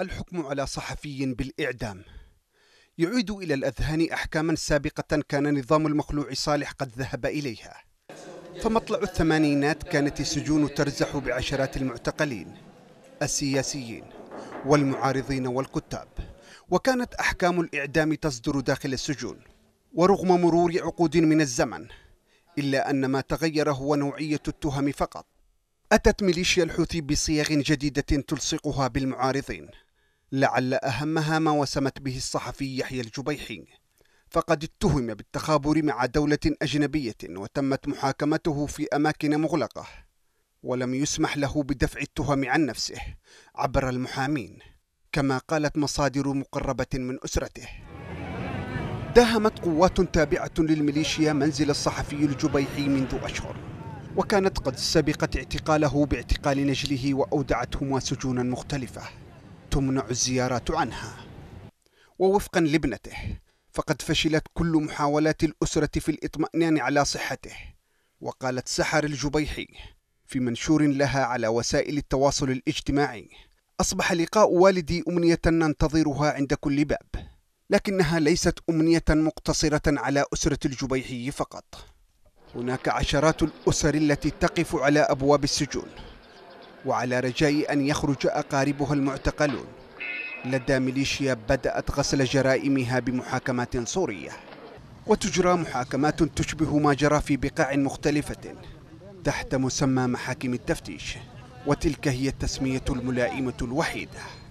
الحكم على صحفي بالإعدام يعيد إلى الأذهان أحكاما سابقة كان نظام المخلوع صالح قد ذهب إليها فمطلع الثمانينات كانت السجون ترزح بعشرات المعتقلين السياسيين والمعارضين والكتاب وكانت أحكام الإعدام تصدر داخل السجون ورغم مرور عقود من الزمن إلا أن ما تغير هو نوعية التهم فقط أتت ميليشيا الحوثي بصياغ جديدة تلصقها بالمعارضين لعل أهمها ما وسمت به الصحفي يحيى الجبيحي فقد اتهم بالتخابر مع دولة أجنبية وتمت محاكمته في أماكن مغلقة ولم يسمح له بدفع التهم عن نفسه عبر المحامين كما قالت مصادر مقربة من أسرته داهمت قوات تابعة للميليشيا منزل الصحفي الجبيحي منذ أشهر وكانت قد سبقت اعتقاله باعتقال نجله وأودعتهما سجونا مختلفة تمنع الزيارات عنها ووفقا لابنته فقد فشلت كل محاولات الأسرة في الإطمئنان على صحته وقالت سحر الجبيحي في منشور لها على وسائل التواصل الاجتماعي أصبح لقاء والدي أمنية ننتظرها عند كل باب لكنها ليست أمنية مقتصرة على أسرة الجبيحي فقط هناك عشرات الأسر التي تقف على أبواب السجون وعلى رجاء أن يخرج أقاربها المعتقلون لدى ميليشيا بدأت غسل جرائمها بمحاكمات سورية وتجرى محاكمات تشبه ما جرى في بقاع مختلفة تحت مسمى محاكم التفتيش وتلك هي التسمية الملائمة الوحيدة